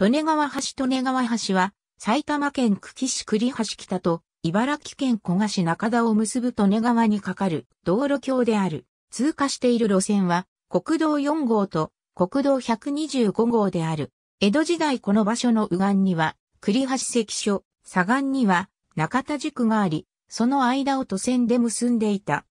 利根川橋利根川橋は、埼玉県久喜市栗橋北と、茨城県古河市中田を結ぶ利根川に架かる道路橋である。通過している路線は、国道4号と国道125号である。江戸時代この場所の右岸には、栗橋関所、左岸には中田宿があり、その間を都線で結んでいた。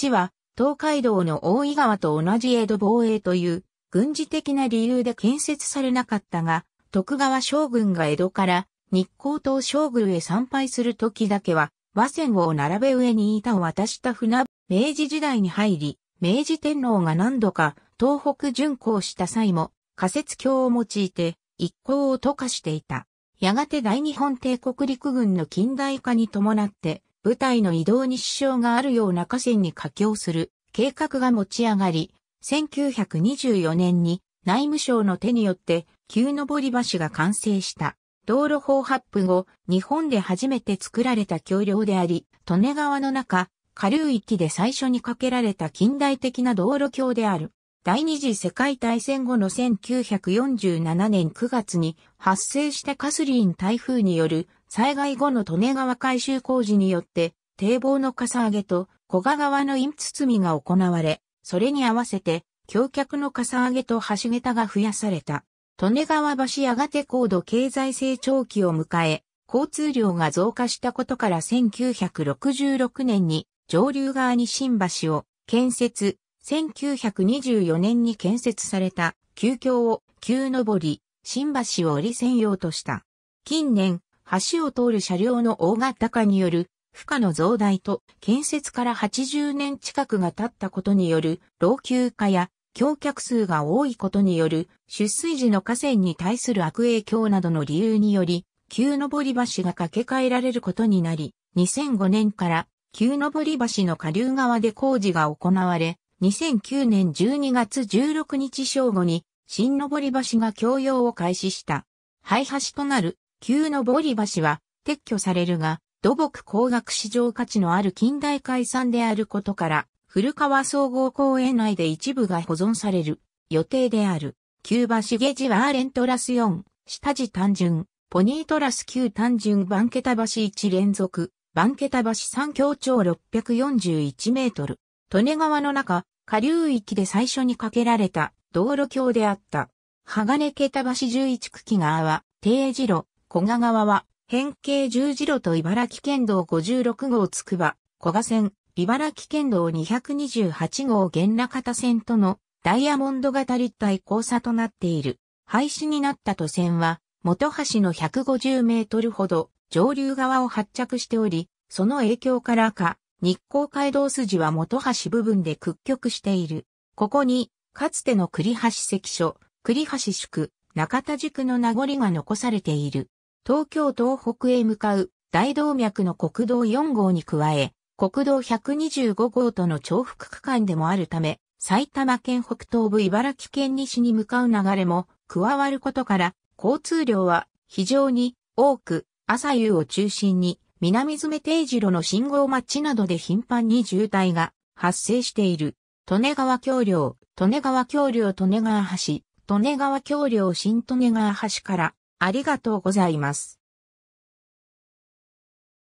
橋は、東海道の大井川と同じ江戸防衛という、軍事的な理由で建設されなかったが、徳川将軍が江戸から日光東将軍へ参拝する時だけは、和船を並べ上に板を渡した船、明治時代に入り、明治天皇が何度か東北巡航した際も仮説橋を用いて一行を溶かしていた。やがて大日本帝国陸軍の近代化に伴って部隊の移動に支障があるような河川に架橋する計画が持ち上がり、1924年に内務省の手によって、旧登り橋が完成した。道路法発布後、日本で初めて作られた橋梁であり、利根川の中、下流域で最初に架けられた近代的な道路橋である。第二次世界大戦後の1947年9月に発生したカスリーン台風による災害後の利根川改修工事によって堤防のかさ上げと小賀川の陰包みが行われ、それに合わせて橋脚のかさ上げと橋桁が増やされた。利根川橋やがて高度経済成長期を迎え、交通量が増加したことから1966年に上流側に新橋を建設、1924年に建設された旧橋を旧上り、新橋を折り専用とした。近年、橋を通る車両の大型化による負荷の増大と建設から80年近くが経ったことによる老朽化や橋脚数が多いことによる出水時の河川に対する悪影響などの理由により、旧登り橋が架け替えられることになり、2005年から旧登り橋の下流側で工事が行われ、2009年12月16日正午に新登り橋が供用を開始した。廃橋となる旧登り橋は撤去されるが、土木工学史上価値のある近代解散であることから、古川総合公園内で一部が保存される予定である、旧橋ゲジワーレントラス4、下地単純、ポニートラス9単純番桁橋1連続、番桁橋3強調641メートル。利根川の中、下流域で最初に架けられた道路橋であった。鋼桁橋11区木川は、定時路、小賀川は、変形十字路と茨城県道56号つくば、小賀線、茨城県道228号原中田線とのダイヤモンド型立体交差となっている。廃止になった都線は、元橋の150メートルほど上流側を発着しており、その影響からか、日光街道筋は元橋部分で屈曲している。ここに、かつての栗橋関所、栗橋宿、中田宿の名残が残されている。東京東北へ向かう大動脈の国道4号に加え、国道125号との重複区間でもあるため、埼玉県北東部茨城県西に向かう流れも加わることから、交通量は非常に多く、朝夕を中心に南詰定時路の信号待ちなどで頻繁に渋滞が発生している。利根川橋梁、利根川橋梁利根川橋、利根川橋梁新利根川橋からありがとうございます。